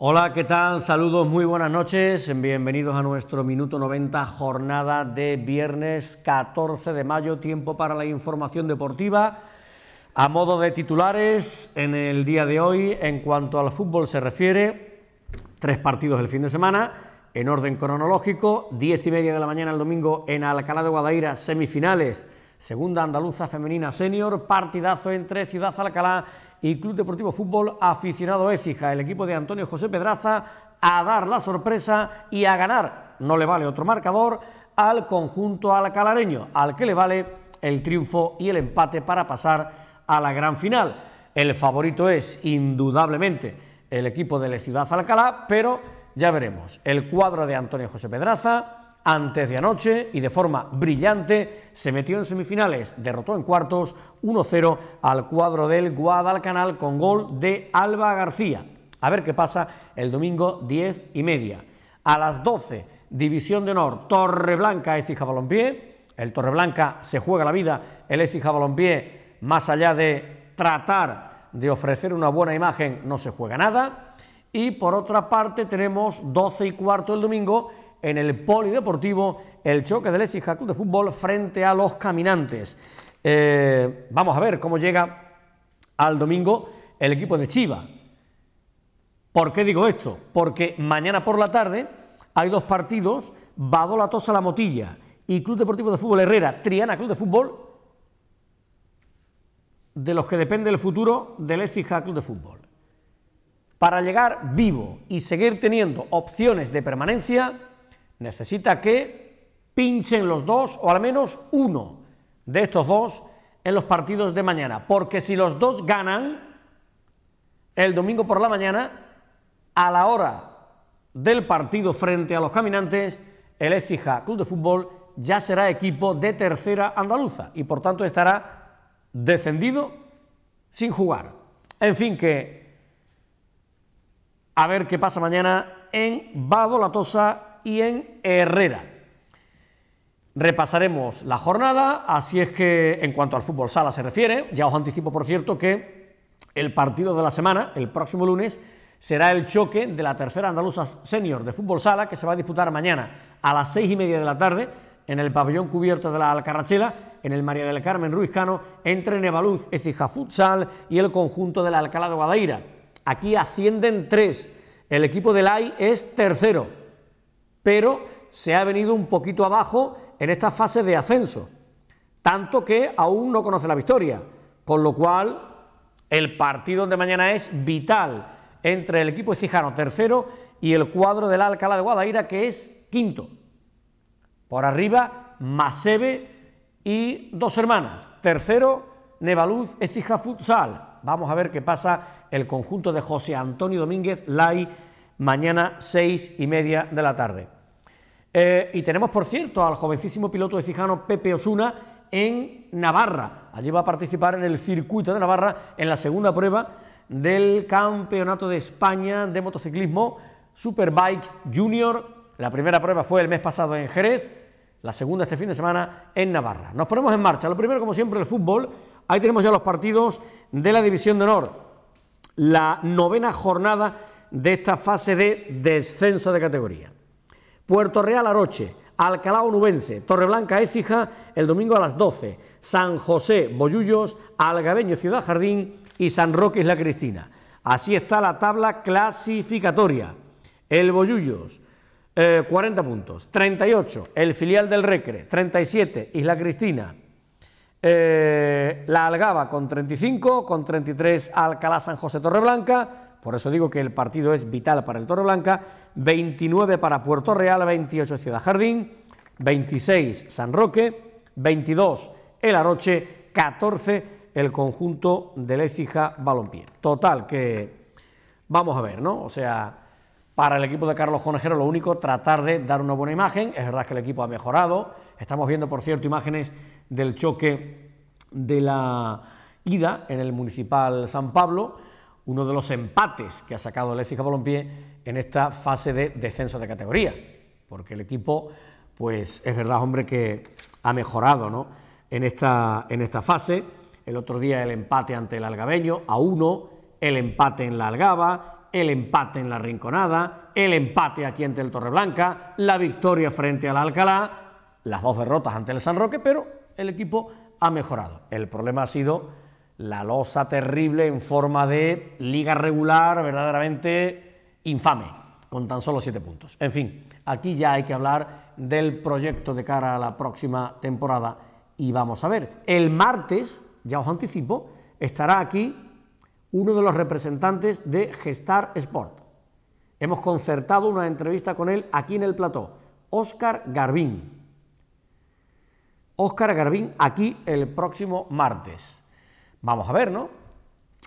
Hola, ¿qué tal? Saludos, muy buenas noches. Bienvenidos a nuestro minuto 90, jornada de viernes 14 de mayo, tiempo para la información deportiva. A modo de titulares, en el día de hoy, en cuanto al fútbol se refiere, tres partidos el fin de semana, en orden cronológico, 10 y media de la mañana el domingo en Alcalá de Guadaira, semifinales segunda andaluza femenina senior, partidazo entre Ciudad Alcalá y Club Deportivo Fútbol Aficionado Écija. El equipo de Antonio José Pedraza a dar la sorpresa y a ganar, no le vale otro marcador, al conjunto alcalareño, al que le vale el triunfo y el empate para pasar a la gran final. El favorito es, indudablemente, el equipo de la Ciudad Alcalá, pero ya veremos. El cuadro de Antonio José Pedraza antes de anoche y de forma brillante se metió en semifinales, derrotó en cuartos 1-0 al cuadro del Guadalcanal con gol de Alba García. A ver qué pasa el domingo 10 y media. A las 12, División de Honor, Torreblanca, Ecija Balompié. El Torreblanca se juega la vida, el Ecija Balompié, más allá de tratar de ofrecer una buena imagen, no se juega nada. Y por otra parte tenemos 12 y cuarto el domingo, en el polideportivo el choque del Leipzig Club de Fútbol frente a los caminantes. Eh, vamos a ver cómo llega al domingo el equipo de Chiva... ¿Por qué digo esto? Porque mañana por la tarde hay dos partidos, Badola Tosa La Motilla y Club Deportivo de Fútbol Herrera, Triana Club de Fútbol, de los que depende el futuro del Leipzig Club de Fútbol. Para llegar vivo y seguir teniendo opciones de permanencia, necesita que pinchen los dos o al menos uno de estos dos en los partidos de mañana, porque si los dos ganan, el domingo por la mañana, a la hora del partido frente a los caminantes, el Écija Club de Fútbol ya será equipo de tercera andaluza y por tanto estará descendido sin jugar. En fin, que a ver qué pasa mañana en Badolatosa y en Herrera. Repasaremos la jornada, así es que en cuanto al fútbol sala se refiere, ya os anticipo por cierto que el partido de la semana, el próximo lunes, será el choque de la tercera andaluza senior de fútbol sala que se va a disputar mañana a las seis y media de la tarde en el pabellón cubierto de la Alcarrachela, en el María del Carmen Ruiz Cano, entre Nevaluz, Ecija Futsal y el conjunto de la Alcalá de Guadaira. Aquí ascienden tres. El equipo del AI es tercero, pero se ha venido un poquito abajo en esta fase de ascenso, tanto que aún no conoce la victoria, con lo cual el partido de mañana es vital entre el equipo Cijano tercero y el cuadro del Alcalá de Guadaira que es quinto. Por arriba Masebe y dos hermanas. Tercero Nevaluz Ecija Futsal. Vamos a ver qué pasa el conjunto de José Antonio Domínguez Lai mañana seis y media de la tarde. Eh, y tenemos, por cierto, al jovencísimo piloto de Cijano, Pepe Osuna, en Navarra. Allí va a participar en el circuito de Navarra en la segunda prueba del Campeonato de España de Motociclismo Superbikes Junior. La primera prueba fue el mes pasado en Jerez, la segunda este fin de semana en Navarra. Nos ponemos en marcha. Lo primero, como siempre, el fútbol. Ahí tenemos ya los partidos de la División de Honor. La novena jornada de esta fase de descenso de categoría. Puerto Real Aroche, Alcalá Onubense, Torreblanca Écija el domingo a las 12, San José Boyullos, Algabeño Ciudad Jardín y San Roque Isla Cristina. Así está la tabla clasificatoria. El Boyullos, 40 eh, puntos, 38, el filial del Recre, 37, Isla Cristina, eh, la Algaba con 35, con 33 Alcalá San José Torreblanca, por eso digo que el partido es vital para el Toro Blanca. 29 para Puerto Real, 28 Ciudad Jardín, 26 San Roque, 22 El Aroche, 14 el conjunto de Lecija Balompié. Total, que vamos a ver, ¿no? O sea, para el equipo de Carlos Conejero lo único, tratar de dar una buena imagen. Es verdad que el equipo ha mejorado. Estamos viendo, por cierto, imágenes del choque de la ida en el Municipal San Pablo uno de los empates que ha sacado el Écija en esta fase de descenso de categoría, porque el equipo, pues es verdad, hombre, que ha mejorado ¿no? en, esta, en esta fase. El otro día el empate ante el Algabeño a uno, el empate en la Algaba, el empate en la Rinconada, el empate aquí ante el Torreblanca, la victoria frente al Alcalá, las dos derrotas ante el San Roque, pero el equipo ha mejorado. El problema ha sido la losa terrible en forma de liga regular verdaderamente infame, con tan solo siete puntos. En fin, aquí ya hay que hablar del proyecto de cara a la próxima temporada y vamos a ver. El martes, ya os anticipo, estará aquí uno de los representantes de Gestar Sport. Hemos concertado una entrevista con él aquí en el plató, Óscar Garbín. Óscar Garbín aquí el próximo martes. Vamos a ver, ¿no?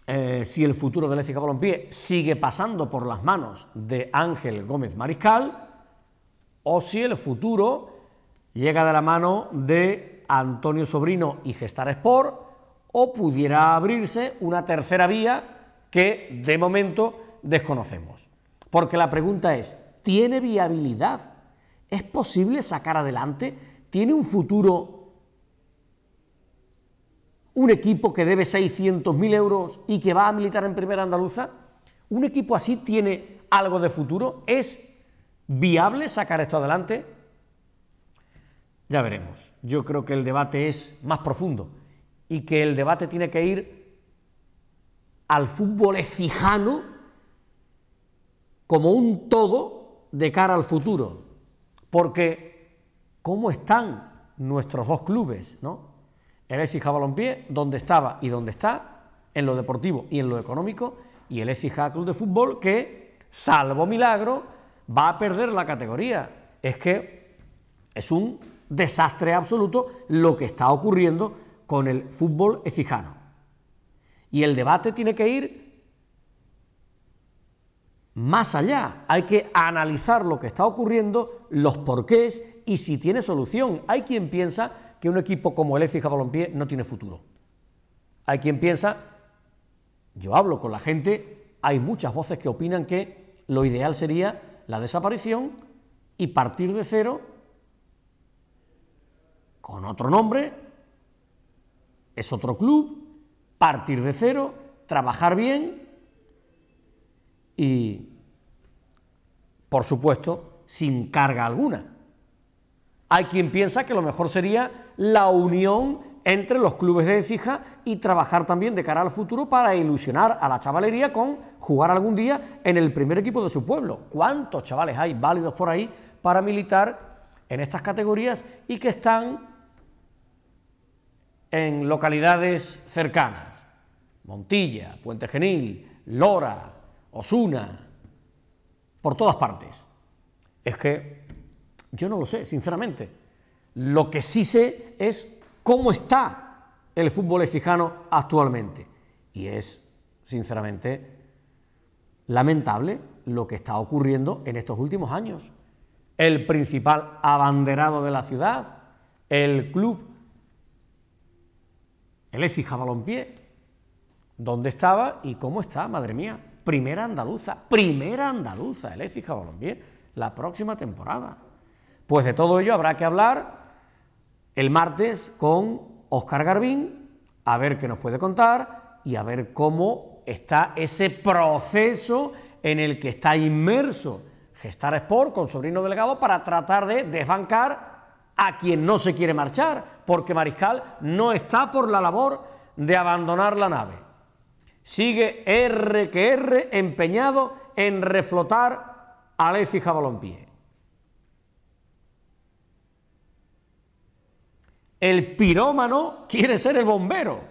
Eh, si el futuro de Écija Balompié sigue pasando por las manos de Ángel Gómez Mariscal o si el futuro llega de la mano de Antonio Sobrino y Gestar Sport o pudiera abrirse una tercera vía que de momento desconocemos. Porque la pregunta es, ¿tiene viabilidad? ¿Es posible sacar adelante? ¿Tiene un futuro un equipo que debe 600.000 euros y que va a militar en Primera Andaluza, ¿un equipo así tiene algo de futuro? ¿Es viable sacar esto adelante? Ya veremos. Yo creo que el debate es más profundo y que el debate tiene que ir al fútbol ecijano como un todo de cara al futuro. Porque, ¿cómo están nuestros dos clubes? ¿no? el Exija Balompié, donde estaba y donde está, en lo deportivo y en lo económico, y el Exija Club de Fútbol que, salvo milagro, va a perder la categoría. Es que es un desastre absoluto lo que está ocurriendo con el fútbol exijano. Y el debate tiene que ir más allá. Hay que analizar lo que está ocurriendo, los porqués y si tiene solución. Hay quien piensa que un equipo como el FC Balompié no tiene futuro. Hay quien piensa, yo hablo con la gente, hay muchas voces que opinan que lo ideal sería la desaparición y partir de cero con otro nombre, es otro club, partir de cero, trabajar bien y, por supuesto, sin carga alguna. Hay quien piensa que lo mejor sería la unión entre los clubes de fija y trabajar también de cara al futuro para ilusionar a la chavalería con jugar algún día en el primer equipo de su pueblo. ¿Cuántos chavales hay válidos por ahí para militar en estas categorías y que están en localidades cercanas? Montilla, Puente Genil, Lora, Osuna, por todas partes. Es que yo no lo sé, sinceramente. Lo que sí sé es cómo está el fútbol ecijano actualmente. Y es, sinceramente, lamentable lo que está ocurriendo en estos últimos años. El principal abanderado de la ciudad, el club, el Ecija Balompié, ¿dónde estaba y cómo está, madre mía? Primera andaluza, primera andaluza, el Ecija Balompié, la próxima temporada. Pues de todo ello habrá que hablar el martes con Óscar Garbín, a ver qué nos puede contar y a ver cómo está ese proceso en el que está inmerso Gestar Sport con Sobrino Delgado para tratar de desbancar a quien no se quiere marchar, porque Mariscal no está por la labor de abandonar la nave. Sigue R que R empeñado en reflotar a Alexis Jabalompié. El pirómano quiere ser el bombero.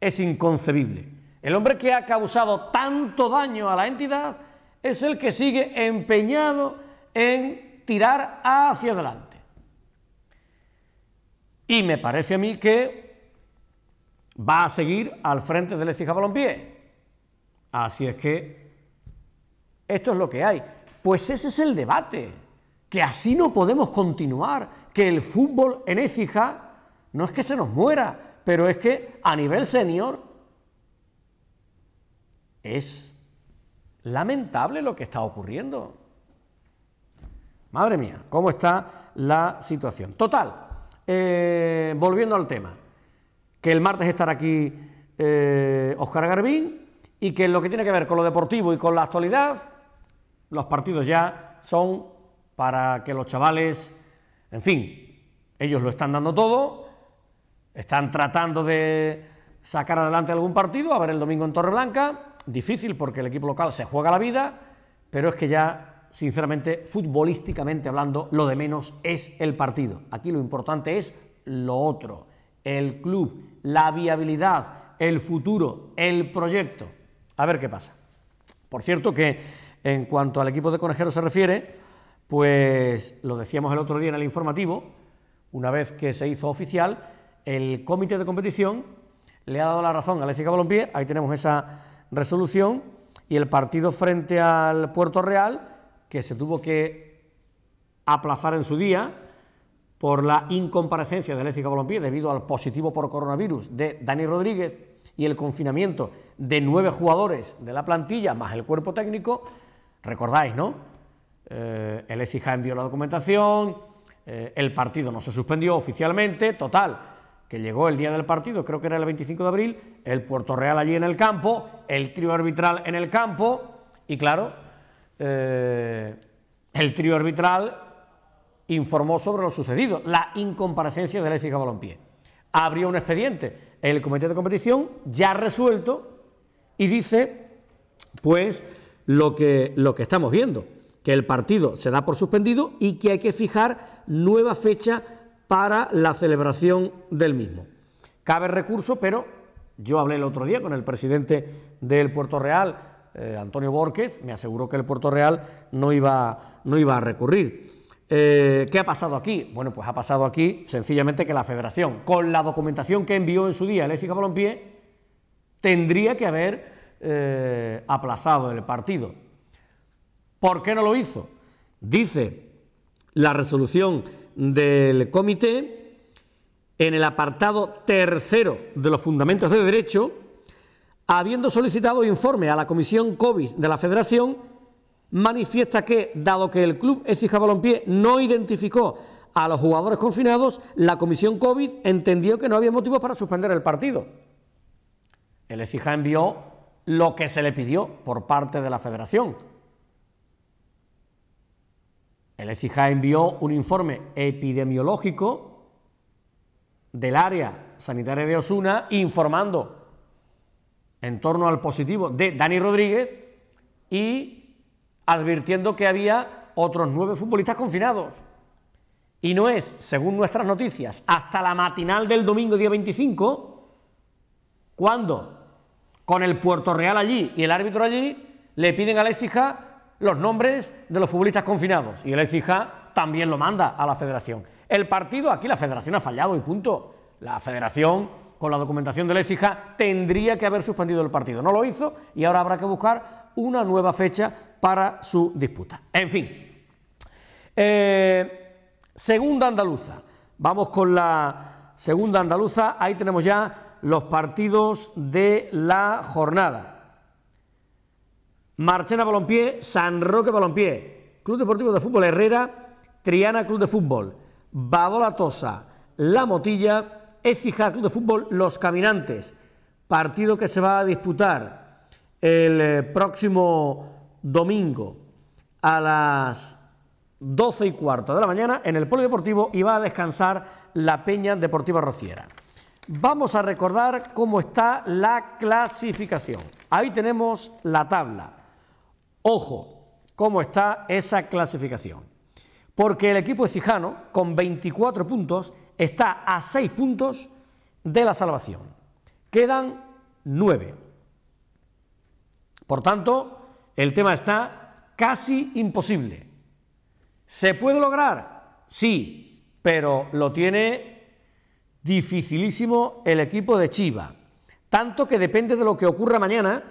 Es inconcebible. El hombre que ha causado tanto daño a la entidad es el que sigue empeñado en tirar hacia adelante. Y me parece a mí que va a seguir al frente del Ecija Balompié. Así es que esto es lo que hay. Pues ese es el debate que así no podemos continuar, que el fútbol en Écija no es que se nos muera, pero es que a nivel senior es lamentable lo que está ocurriendo. Madre mía, ¿cómo está la situación? Total, eh, volviendo al tema, que el martes estará aquí Oscar eh, Garbín y que lo que tiene que ver con lo deportivo y con la actualidad, los partidos ya son para que los chavales, en fin, ellos lo están dando todo, están tratando de sacar adelante algún partido, a ver el domingo en Torreblanca, difícil porque el equipo local se juega la vida, pero es que ya, sinceramente, futbolísticamente hablando, lo de menos es el partido. Aquí lo importante es lo otro, el club, la viabilidad, el futuro, el proyecto. A ver qué pasa. Por cierto que en cuanto al equipo de Conejero se refiere, pues lo decíamos el otro día en el informativo, una vez que se hizo oficial, el comité de competición le ha dado la razón a Alexis Bolompié. ahí tenemos esa resolución, y el partido frente al Puerto Real, que se tuvo que aplazar en su día por la incomparecencia de Alexis Bolompié. debido al positivo por coronavirus de Dani Rodríguez y el confinamiento de nueve jugadores de la plantilla, más el cuerpo técnico, recordáis, ¿no? Eh, el ECIJA envió la documentación, eh, el partido no se suspendió oficialmente, total, que llegó el día del partido, creo que era el 25 de abril, el Puerto Real allí en el campo, el trío arbitral en el campo, y claro, eh, el trío arbitral informó sobre lo sucedido, la incomparecencia del ECIJA Balompié. Abrió un expediente el comité de competición, ya resuelto, y dice, pues, lo que, lo que estamos viendo que el partido se da por suspendido y que hay que fijar nueva fecha para la celebración del mismo. Cabe recurso, pero yo hablé el otro día con el presidente del Puerto Real, eh, Antonio Borges, me aseguró que el Puerto Real no iba, no iba a recurrir. Eh, ¿Qué ha pasado aquí? Bueno, pues ha pasado aquí sencillamente que la federación, con la documentación que envió en su día el Éfica tendría que haber eh, aplazado el partido. ¿Por qué no lo hizo? Dice la resolución del comité en el apartado tercero de los fundamentos de derecho, habiendo solicitado informe a la Comisión COVID de la Federación, manifiesta que, dado que el club Ecija Balompié no identificó a los jugadores confinados, la Comisión COVID entendió que no había motivos para suspender el partido. El Ecija envió lo que se le pidió por parte de la Federación, el ECIJA envió un informe epidemiológico del área sanitaria de Osuna informando en torno al positivo de Dani Rodríguez y advirtiendo que había otros nueve futbolistas confinados. Y no es, según nuestras noticias, hasta la matinal del domingo día 25, cuando con el Puerto Real allí y el árbitro allí le piden al ECIJA los nombres de los futbolistas confinados y el EFIJA también lo manda a la federación. El partido, aquí la federación ha fallado y punto. La federación, con la documentación del fija tendría que haber suspendido el partido. No lo hizo y ahora habrá que buscar una nueva fecha para su disputa. En fin, eh, segunda andaluza. Vamos con la segunda andaluza. Ahí tenemos ya los partidos de la jornada. Marchena Balompié, San Roque Balompié, Club Deportivo de Fútbol Herrera, Triana Club de Fútbol, Badola Tosa, La Motilla, Ecija Club de Fútbol Los Caminantes, partido que se va a disputar el eh, próximo domingo a las 12 y cuarto de la mañana en el Polideportivo y va a descansar la Peña Deportiva Rociera. Vamos a recordar cómo está la clasificación. Ahí tenemos la tabla. Ojo, cómo está esa clasificación. Porque el equipo de Cijano, con 24 puntos, está a 6 puntos de la salvación. Quedan 9. Por tanto, el tema está casi imposible. ¿Se puede lograr? Sí, pero lo tiene dificilísimo el equipo de Chiva. Tanto que depende de lo que ocurra mañana,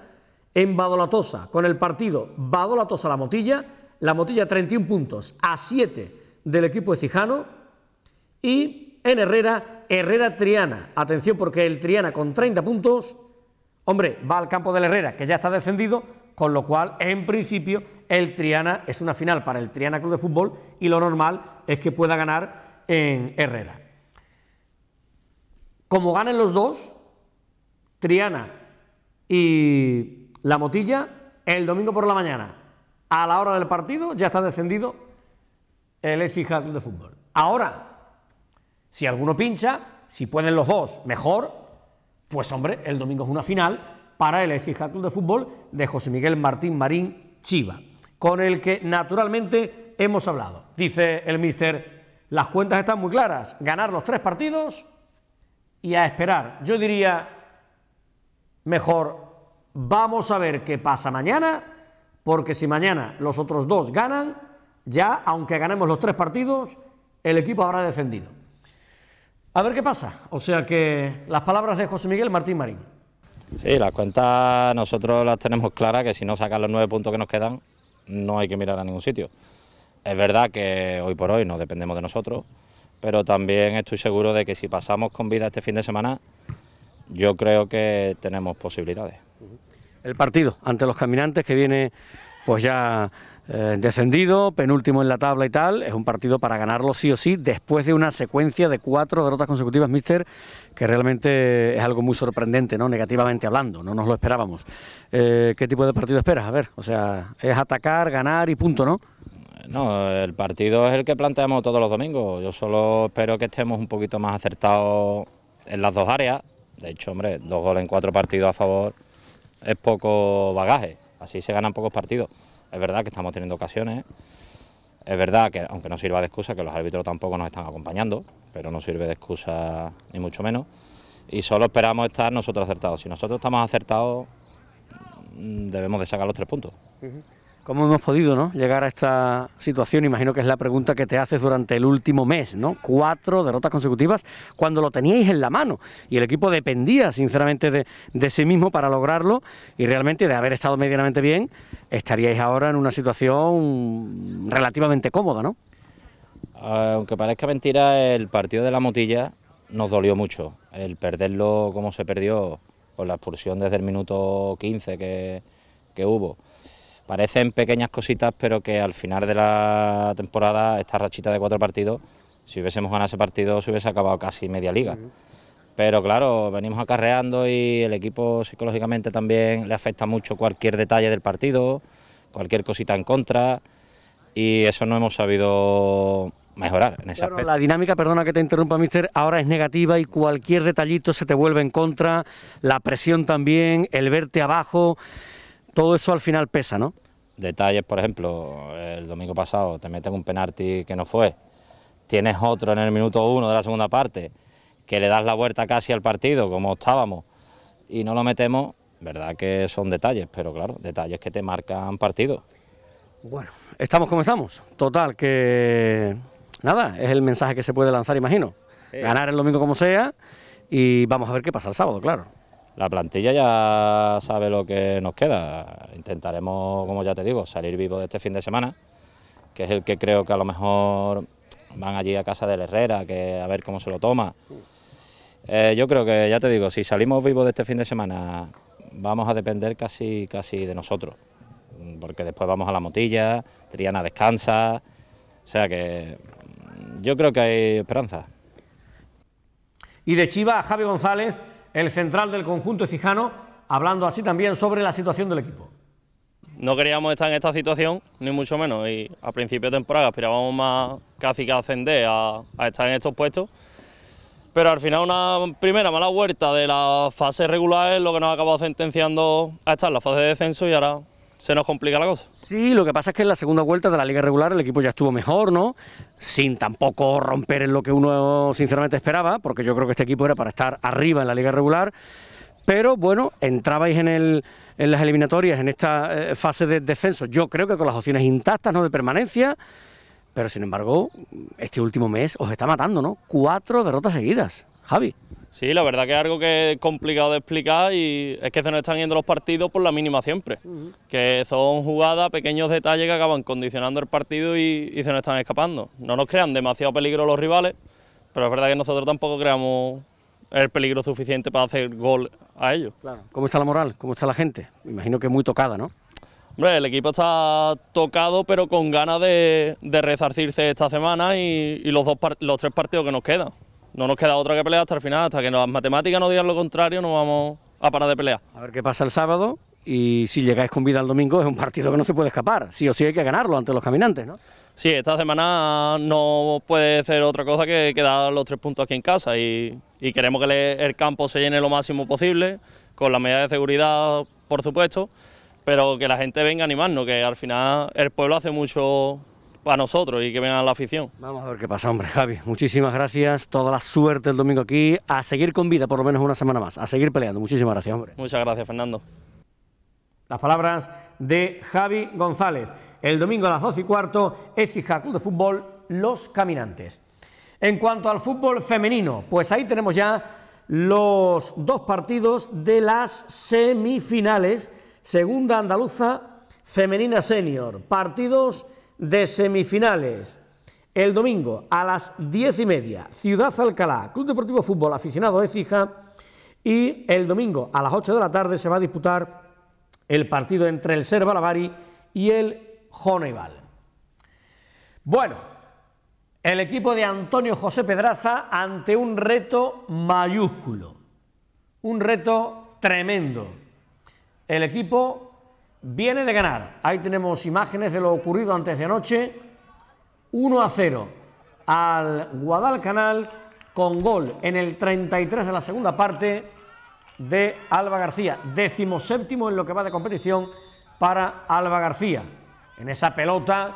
en Badolatosa con el partido Badolatosa La Motilla, La Motilla 31 puntos a 7 del equipo de Cijano y en Herrera, Herrera Triana. Atención porque el Triana con 30 puntos, hombre, va al campo del Herrera que ya está descendido, con lo cual en principio el Triana es una final para el Triana Club de Fútbol y lo normal es que pueda ganar en Herrera. Como ganen los dos, Triana y la Motilla el domingo por la mañana, a la hora del partido, ya está descendido el Ecija de Fútbol. Ahora, si alguno pincha, si pueden los dos, mejor, pues hombre, el domingo es una final para el Ecija Club de Fútbol de José Miguel Martín Marín Chiva, con el que naturalmente hemos hablado. Dice el mister, las cuentas están muy claras, ganar los tres partidos y a esperar. Yo diría, mejor Vamos a ver qué pasa mañana, porque si mañana los otros dos ganan, ya aunque ganemos los tres partidos, el equipo habrá defendido. A ver qué pasa. O sea que las palabras de José Miguel Martín Marín. Sí, las cuentas nosotros las tenemos claras, que si no sacan los nueve puntos que nos quedan, no hay que mirar a ningún sitio. Es verdad que hoy por hoy no dependemos de nosotros, pero también estoy seguro de que si pasamos con vida este fin de semana, yo creo que tenemos posibilidades el partido ante los caminantes que viene pues ya eh, descendido, penúltimo en la tabla y tal, es un partido para ganarlo sí o sí, después de una secuencia de cuatro derrotas consecutivas, Mister, que realmente es algo muy sorprendente, ¿no? Negativamente hablando, no nos lo esperábamos. Eh, ¿Qué tipo de partido esperas? A ver, o sea, es atacar, ganar y punto, ¿no? No, el partido es el que planteamos todos los domingos. Yo solo espero que estemos un poquito más acertados en las dos áreas. De hecho, hombre, dos goles en cuatro partidos a favor es poco bagaje, así se ganan pocos partidos. Es verdad que estamos teniendo ocasiones, es verdad que aunque no sirva de excusa, que los árbitros tampoco nos están acompañando, pero no sirve de excusa ni mucho menos. Y solo esperamos estar nosotros acertados. Si nosotros estamos acertados, mm, debemos de sacar los tres puntos. ¿Cómo hemos podido llegar a esta situación? Imagino que es la pregunta que te haces durante el último mes, ¿no? Cuatro derrotas consecutivas cuando lo teníais en la mano y el equipo dependía, sinceramente, de, de sí mismo para lograrlo y realmente de haber estado medianamente bien, estaríais ahora en una situación relativamente cómoda, ¿no? Ah, aunque parezca mentira, el partido de la motilla nos dolió mucho. El perderlo como se perdió, con la expulsión desde el minuto 15 que, que hubo parecen pequeñas cositas, pero que al final de la temporada, esta rachita de cuatro partidos, si hubiésemos ganado ese partido, se hubiese acabado casi media liga. Pero claro, venimos acarreando y el equipo psicológicamente también le afecta mucho cualquier detalle del partido, cualquier cosita en contra, y eso no hemos sabido mejorar en ese aspecto. La dinámica, perdona que te interrumpa, mister, ahora es negativa y cualquier detallito se te vuelve en contra, la presión también, el verte abajo todo eso al final pesa, ¿no? Detalles, por ejemplo, el domingo pasado te meten un penalti que no fue, tienes otro en el minuto uno de la segunda parte, que le das la vuelta casi al partido, como estábamos, y no lo metemos, verdad que son detalles, pero claro, detalles que te marcan partido. Bueno, estamos como estamos. Total, que nada, es el mensaje que se puede lanzar, imagino. Ganar el domingo como sea y vamos a ver qué pasa el sábado, claro la plantilla ya sabe lo que nos queda. Intentaremos, como ya te digo, salir vivo de este fin de semana, que es el que creo que a lo mejor van allí a casa del Herrera, que a ver cómo se lo toma. Eh, yo creo que, ya te digo, si salimos vivos de este fin de semana, vamos a depender casi, casi de nosotros, porque después vamos a la motilla, Triana descansa, o sea que yo creo que hay esperanza. Y de Chiva, Javi González el central del conjunto Cijano, hablando así también sobre la situación del equipo. No queríamos estar en esta situación, ni mucho menos, y a principio de temporada aspirábamos más casi que a ascender, a, a estar en estos puestos, pero al final una primera mala vuelta de la fase regular es lo que nos ha acabado sentenciando a estar en la fase de descenso y ahora se nos complica la cosa. Sí, lo que pasa es que en la segunda vuelta de la liga regular el equipo ya estuvo mejor, ¿no? Sin tampoco romper en lo que uno sinceramente esperaba, porque yo creo que este equipo era para estar arriba en la liga regular. Pero bueno, entrabais en, las eliminatorias, en esta eh, fase de descenso, yo creo que con las opciones intactas, no de permanencia, pero sin embargo, este último mes os está matando, ¿no? Cuatro derrotas seguidas, Javi. Sí, la verdad que es algo que es complicado de explicar y es que se nos están yendo los partidos por la mínima siempre, que son jugadas, pequeños detalles que acaban condicionando el partido y, se nos están escapando. No nos crean demasiado peligro los rivales, pero es verdad que nosotros tampoco creamos el peligro suficiente para hacer gol a ellos. ¿Cómo está la moral? ¿Cómo está la gente? Me imagino que muy tocada, ¿no? Hombre, el equipo está tocado, pero con ganas de, resarcirse esta semana y, y los, dos, los tres partidos que nos quedan no nos queda otra que pelear hasta el final, hasta que las matemáticas no digan lo contrario, no vamos a parar de pelear. A ver qué pasa el sábado y si llegáis con vida el domingo es un partido que no se puede escapar, sí o sí hay que ganarlo ante los caminantes, ¿no? Sí, esta semana no puede ser otra cosa que, quedar los tres puntos aquí en casa y, queremos que el campo se llene lo máximo posible, con la medida de seguridad, por supuesto, pero que la gente venga a animarnos, que al final el pueblo hace mucho para nosotros y que vengan a la afición. Vamos a ver qué pasa, hombre, Javi. Muchísimas gracias, toda la suerte el domingo aquí, a seguir con vida por lo menos una semana más, a seguir peleando. Muchísimas gracias, hombre. Muchas gracias, Fernando. Las palabras de Javi González. El domingo a las 12 y cuarto, Ecija Club de Fútbol, Los Caminantes. En cuanto al fútbol femenino, pues ahí tenemos ya los dos partidos de las semifinales, segunda andaluza femenina senior, partidos de semifinales. El domingo a las diez y media, Ciudad Alcalá, Club Deportivo Fútbol, aficionado Ecija. Y el domingo a las 8 de la tarde se va a disputar el partido entre el Ser Balabari y el Joneval. Bueno, el equipo de Antonio José Pedraza ante un reto mayúsculo, un reto tremendo. El equipo viene de ganar. Ahí tenemos imágenes de lo ocurrido antes de anoche. 1 a 0 al Guadalcanal con gol en el 33 de la segunda parte de Alba García. Décimo séptimo en lo que va de competición para Alba García. En esa pelota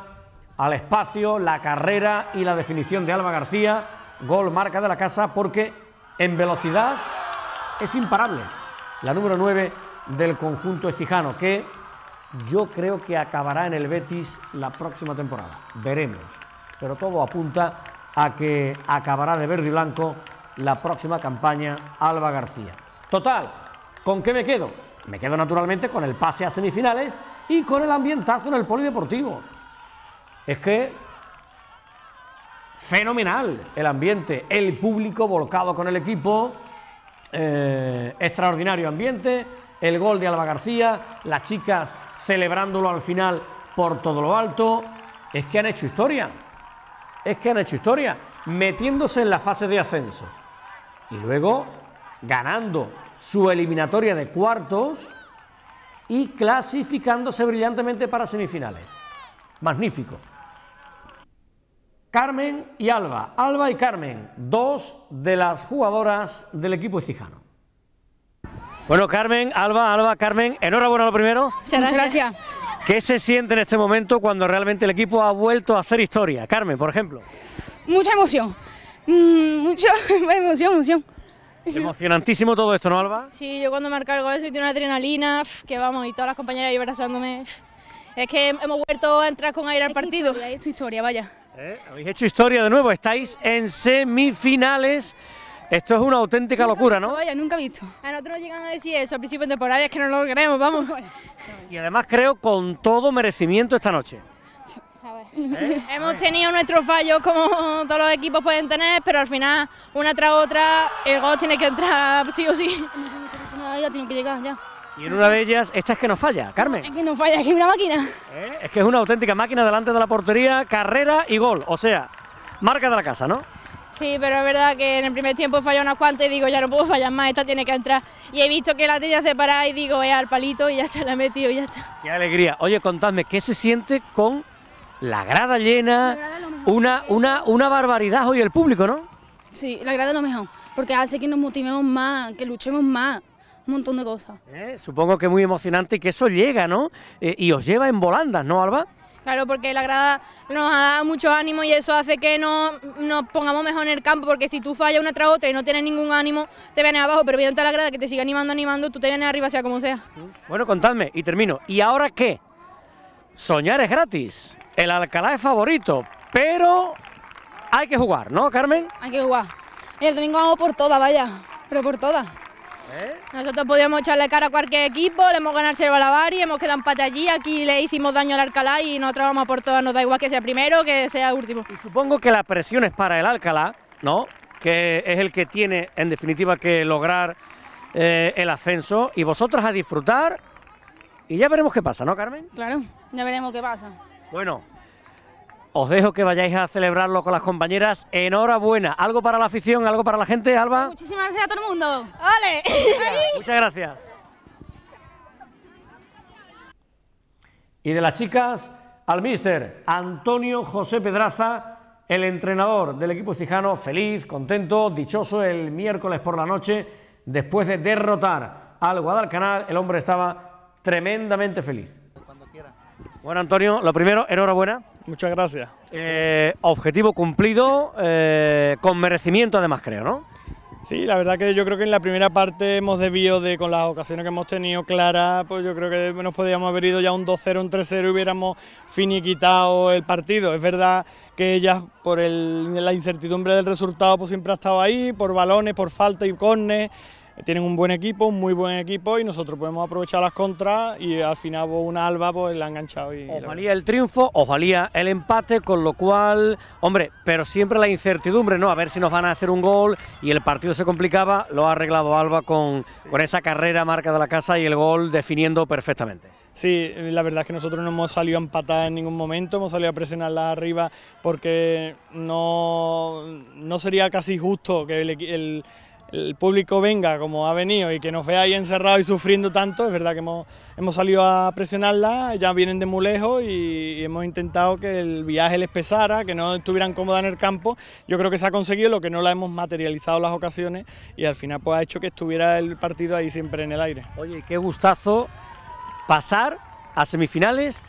al espacio, la carrera y la definición de Alba García. Gol marca de la casa porque en velocidad es imparable. La número 9 del conjunto ecijano que yo creo que acabará en el Betis la próxima temporada. Veremos. Pero todo apunta a que acabará de verde y blanco la próxima campaña Alba García. Total, ¿con qué me quedo? Me quedo naturalmente con el pase a semifinales y con el ambientazo en el polideportivo. Es que fenomenal el ambiente, el público volcado con el equipo, eh, extraordinario ambiente, el gol de Alba García, las chicas celebrándolo al final por todo lo alto, es que han hecho historia. Es que han hecho historia, metiéndose en la fase de ascenso. Y luego ganando su eliminatoria de cuartos y clasificándose brillantemente para semifinales. Magnífico. Carmen y Alba. Alba y Carmen, dos de las jugadoras del equipo cijano. Bueno, Carmen, Alba, Alba, Carmen, enhorabuena lo primero. Muchas gracias. ¿Qué se siente en este momento cuando realmente el equipo ha vuelto a hacer historia? Carmen, por ejemplo. Mucha emoción. Mm, mucha emoción, emoción. Emocionantísimo todo esto, ¿no, Alba? Sí, yo cuando marco el gol tiene una adrenalina, que vamos, y todas las compañeras ahí abrazándome. Es que hemos vuelto a entrar con aire al partido. Historia, hecho historia, vaya. Eh, habéis hecho historia de nuevo, estáis en semifinales esto es una auténtica locura, ¿no? Vaya, nunca visto. A nosotros nos llegan a decir eso al principio de temporada, es que no lo creemos, vamos. Y además creo con todo merecimiento esta noche. ¿Eh? Hemos tenido nuestros fallos como todos los equipos pueden tener, pero al final, una tras otra, el gol tiene que entrar sí o sí. ya que llegar, ya. Y en una de ellas, esta es que nos falla, Carmen. Es que no falla, es que es una máquina. ¿Eh? Es que es una auténtica máquina delante de la portería, carrera y gol. O sea, marca de la casa, ¿no? Sí, pero es verdad que en el primer tiempo he fallado unas cuantas y digo, ya no puedo fallar más, esta tiene que entrar. Y he visto que la tenía separada y digo, es al palito y ya está, la he metido y ya está. Qué alegría. Oye, contadme, ¿qué se siente con la grada llena? una, una, una barbaridad hoy el público, ¿no? Sí, la grada es lo mejor, porque hace que nos motivemos más, que luchemos más, un montón de cosas. Eh, supongo que es muy emocionante y que eso llega, ¿no? Eh, y os lleva en volandas, ¿no, Alba? Claro, porque la grada nos ha dado mucho ánimo y eso hace que nos pongamos mejor en el campo, porque si tú fallas una tras otra y no tienes ningún ánimo, te vienes abajo, pero viendo la grada que te sigue animando, animando, tú te vienes arriba, sea como sea. Bueno, contadme, y termino. ¿Y ahora qué? Soñar es gratis, el Alcalá es favorito, pero hay que jugar, ¿no, Carmen? Hay que jugar. Y el domingo vamos por todas, vaya, pero por todas. ¿Eh? Nosotros podíamos echarle cara a cualquier equipo, le hemos ganado el y hemos quedado empate allí, aquí le hicimos daño al Alcalá y nosotros vamos por todas, nos da igual que sea primero que sea último. Y supongo que la presión es para el Alcalá, ¿no? Que es el que tiene en definitiva que lograr eh, el ascenso y vosotros a disfrutar y ya veremos qué pasa, ¿no, Carmen? Claro, ya veremos qué pasa. Bueno, os dejo que vayáis a celebrarlo con las compañeras. Enhorabuena. ¿Algo para la afición, algo para la gente, Alba? Muchísimas gracias a todo el mundo. ¡Vale! Muchas gracias. Y de las chicas al mister Antonio José Pedraza, el entrenador del equipo cijano, feliz, contento, dichoso el miércoles por la noche, después de derrotar al Guadalcanal, el hombre estaba tremendamente feliz. Bueno, Antonio, lo primero, enhorabuena. Muchas gracias. Eh, objetivo cumplido, eh, con merecimiento además, creo, ¿no? Sí, la verdad que yo creo que en la primera parte hemos debido de, con las ocasiones que hemos tenido Clara, pues yo creo que nos podíamos haber ido ya un 2-0, un 3-0 y hubiéramos finiquitado el partido. Es verdad que ellas, por la incertidumbre del resultado, pues siempre ha estado ahí, por balones, por falta y cornes, tienen un buen equipo, un muy buen equipo y nosotros podemos aprovechar las contras y al final una alba pues la ha enganchado. Y os valía el triunfo, os valía el empate, con lo cual, hombre, pero siempre la incertidumbre, ¿no? A ver si nos van a hacer un gol y el partido se complicaba, lo ha arreglado Alba con, con esa carrera marca de la casa y el gol definiendo perfectamente. Sí, la verdad es que nosotros no hemos salido a empatar en ningún momento, hemos salido a presionarla arriba porque no, no sería casi justo que el, el el público venga como ha venido y que nos vea ahí encerrado y sufriendo tanto, es verdad que hemos, salido a presionarla, ya vienen de muy lejos y, y, hemos intentado que el viaje les pesara, que no estuvieran cómodas en el campo. Yo creo que se ha conseguido lo que no la hemos materializado las ocasiones y al final pues ha hecho que estuviera el partido ahí siempre en el aire. Oye, qué gustazo pasar a semifinales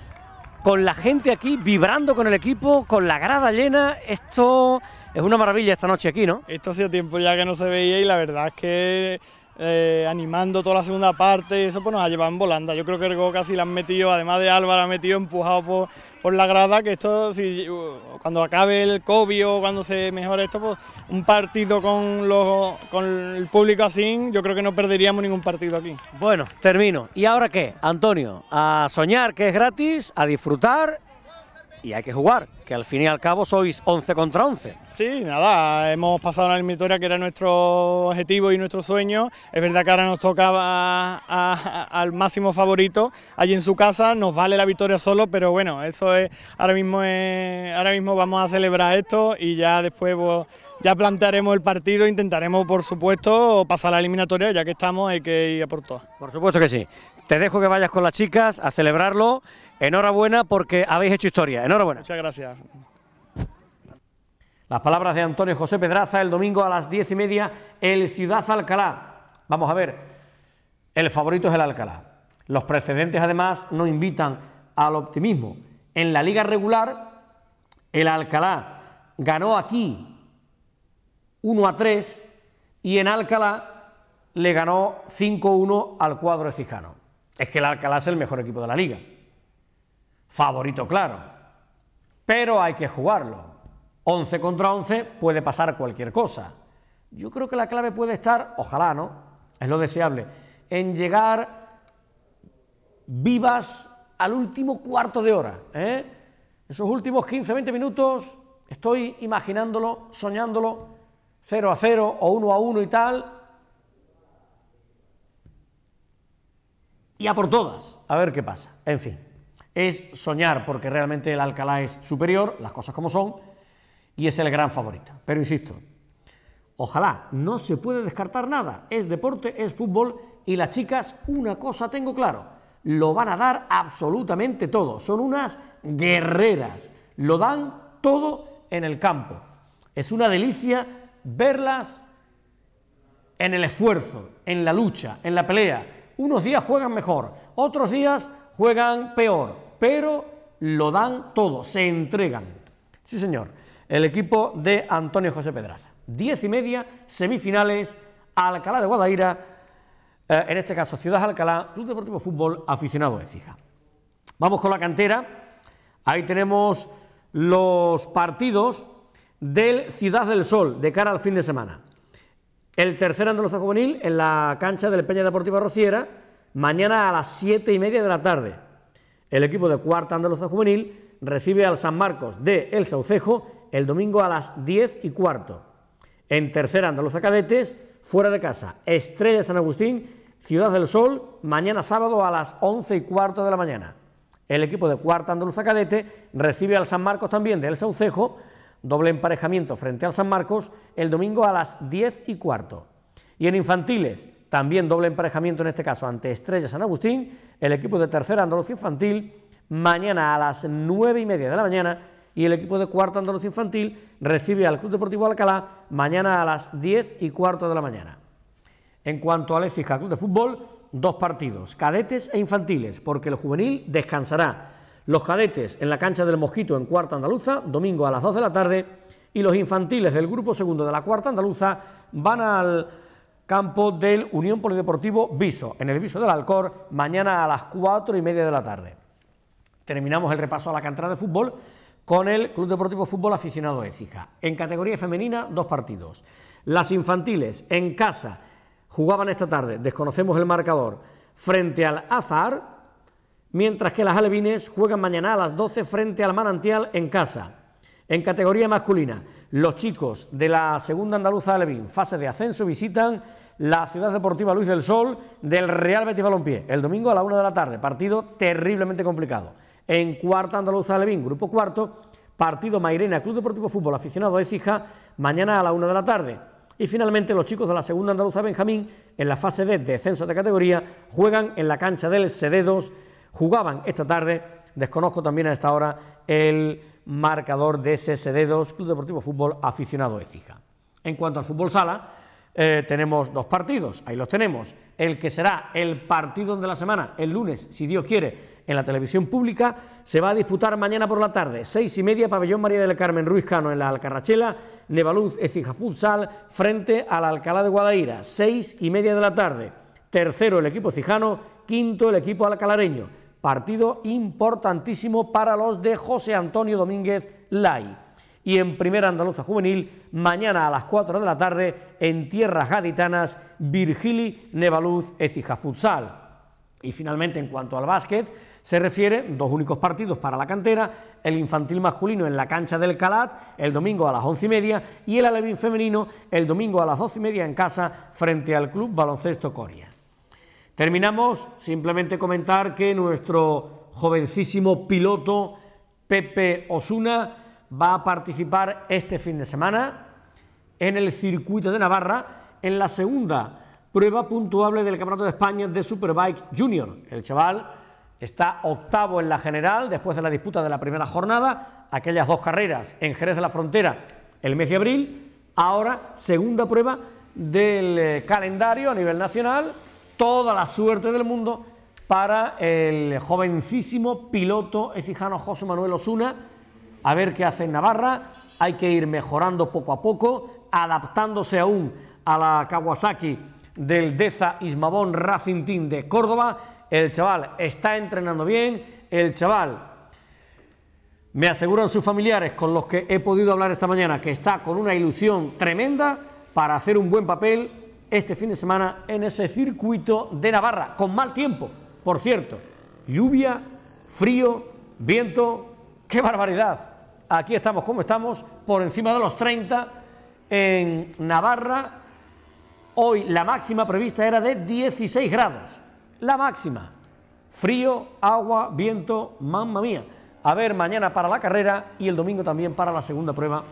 con la gente aquí, vibrando con el equipo, con la grada llena. Esto es una maravilla esta noche aquí, ¿no? Esto hacía tiempo ya que no se veía y la verdad es que eh, animando toda la segunda parte eso pues nos ha llevado en volanda. Yo creo que el casi la han metido, además de Álvaro, ha metido empujado por, por la grada, que esto si uh, cuando acabe el COVID o cuando se mejore esto, pues un partido con, los, con el público así, yo creo que no perderíamos ningún partido aquí. Bueno, termino. ¿Y ahora qué? Antonio, a soñar que es gratis, a disfrutar y hay que jugar, que al fin y al cabo sois 11 contra 11. Sí, nada, hemos pasado la eliminatoria que era nuestro objetivo y nuestro sueño. Es verdad que ahora nos toca al máximo favorito allí en su casa, nos vale la victoria solo, pero bueno, eso es ahora mismo ahora mismo vamos a celebrar esto y ya después pues, ya plantearemos el partido, intentaremos por supuesto pasar la eliminatoria, ya que estamos hay que ir a por todo". Por supuesto que sí. Te dejo que vayas con las chicas a celebrarlo Enhorabuena porque habéis hecho historia. Enhorabuena. Muchas gracias. Las palabras de Antonio José Pedraza el domingo a las diez y media, el Ciudad Alcalá. Vamos a ver, el favorito es el Alcalá. Los precedentes además no invitan al optimismo. En la liga regular, el Alcalá ganó aquí 1 a 3 y en Alcalá le ganó 5-1 al cuadro de Es que el Alcalá es el mejor equipo de la liga favorito claro, pero hay que jugarlo. 11 contra 11 puede pasar cualquier cosa. Yo creo que la clave puede estar, ojalá, ¿no? Es lo deseable, en llegar vivas al último cuarto de hora. ¿eh? Esos últimos 15, 20 minutos, estoy imaginándolo, soñándolo, 0 a 0 o 1 a 1 y tal. Y a por todas, a ver qué pasa. En fin es soñar, porque realmente el Alcalá es superior, las cosas como son, y es el gran favorito. Pero insisto, ojalá, no se puede descartar nada, es deporte, es fútbol, y las chicas, una cosa tengo claro, lo van a dar absolutamente todo, son unas guerreras, lo dan todo en el campo. Es una delicia verlas en el esfuerzo, en la lucha, en la pelea. Unos días juegan mejor, otros días juegan peor pero lo dan todo, se entregan. Sí, señor, el equipo de Antonio José Pedraza. Diez y media, semifinales, Alcalá de Guadaira, eh, en este caso Ciudad Alcalá, Club Deportivo Fútbol, aficionado de Cija. Vamos con la cantera, ahí tenemos los partidos del Ciudad del Sol de cara al fin de semana. El tercer andaluza juvenil en la cancha del Peña Deportiva Rociera, mañana a las siete y media de la tarde. El equipo de cuarta andaluza juvenil recibe al San Marcos de El Saucejo el domingo a las 10 y cuarto. En tercera andaluza cadetes, fuera de casa, Estrella San Agustín, Ciudad del Sol, mañana sábado a las 11 y cuarto de la mañana. El equipo de cuarta andaluza cadete recibe al San Marcos también de El Saucejo, doble emparejamiento frente al San Marcos, el domingo a las 10 y cuarto. Y en infantiles, también doble emparejamiento en este caso ante Estrella San Agustín, el equipo de tercera Andalucía Infantil, mañana a las nueve y media de la mañana, y el equipo de cuarta Andalucía Infantil recibe al Club Deportivo Alcalá mañana a las diez y cuarto de la mañana. En cuanto al Écija Club de Fútbol, dos partidos, cadetes e infantiles, porque el juvenil descansará. Los cadetes en la cancha del Mosquito en Cuarta Andaluza, domingo a las 2 de la tarde, y los infantiles del grupo segundo de la Cuarta Andaluza van al campo del Unión Polideportivo Viso, en el Viso del Alcor, mañana a las 4 y media de la tarde. Terminamos el repaso a la cantera de fútbol con el Club Deportivo Fútbol Aficionado Écija. En categoría femenina, dos partidos. Las infantiles, en casa, jugaban esta tarde, desconocemos el marcador, frente al Azar, mientras que las alevines juegan mañana a las 12 frente al Manantial en casa. En categoría masculina, los chicos de la segunda andaluza Alevín, fase de ascenso, visitan la ciudad deportiva Luis del Sol del Real Betis Balompié, el domingo a la una de la tarde, partido terriblemente complicado. En cuarta andaluza Alevín, grupo cuarto, partido Mairena, Club Deportivo Fútbol, aficionado de Fija, mañana a la una de la tarde. Y finalmente los chicos de la segunda andaluza Benjamín, en la fase de descenso de categoría, juegan en la cancha del CD2, jugaban esta tarde, desconozco también a esta hora el marcador de SSD2, Club Deportivo Fútbol Aficionado Ecija... En cuanto al fútbol sala, eh, tenemos dos partidos, ahí los tenemos. El que será el partido de la semana, el lunes, si Dios quiere, en la televisión pública, se va a disputar mañana por la tarde, seis y media, Pabellón María del Carmen Ruiz Cano en la Alcarrachela, Nevaluz, Ecija Futsal, frente al Alcalá de Guadaira, seis y media de la tarde. Tercero el equipo cijano, quinto el equipo alcalareño partido importantísimo para los de José Antonio Domínguez Lai. Y en Primera Andaluza Juvenil, mañana a las 4 de la tarde, en Tierras Gaditanas, Virgili Nevaluz Ecija Futsal. Y finalmente, en cuanto al básquet, se refiere dos únicos partidos para la cantera, el infantil masculino en la cancha del Calat, el domingo a las once y media, y el alevín femenino el domingo a las doce y media en casa frente al Club Baloncesto Coria. Terminamos simplemente comentar que nuestro jovencísimo piloto Pepe Osuna va a participar este fin de semana en el circuito de Navarra en la segunda prueba puntuable del Campeonato de España de Superbikes Junior. El chaval está octavo en la general después de la disputa de la primera jornada, aquellas dos carreras en Jerez de la Frontera el mes de abril, ahora segunda prueba del eh, calendario a nivel nacional toda la suerte del mundo para el jovencísimo piloto ecijano José Manuel Osuna. A ver qué hace en Navarra. Hay que ir mejorando poco a poco, adaptándose aún a la Kawasaki del Deza Ismabón Racing Team de Córdoba. El chaval está entrenando bien. El chaval, me aseguran sus familiares con los que he podido hablar esta mañana, que está con una ilusión tremenda para hacer un buen papel este fin de semana en ese circuito de Navarra, con mal tiempo, por cierto. Lluvia, frío, viento, qué barbaridad. Aquí estamos como estamos, por encima de los 30 en Navarra. Hoy la máxima prevista era de 16 grados. La máxima. Frío, agua, viento, mamma mía. A ver, mañana para la carrera y el domingo también para la segunda prueba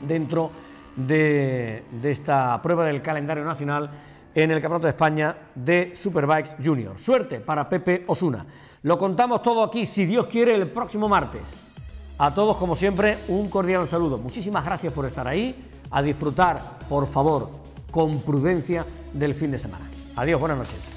dentro de de, esta prueba del calendario nacional en el Campeonato de España de Superbikes Junior. Suerte para Pepe Osuna. Lo contamos todo aquí, si Dios quiere, el próximo martes. A todos, como siempre, un cordial saludo. Muchísimas gracias por estar ahí. A disfrutar, por favor, con prudencia del fin de semana. Adiós, buenas noches.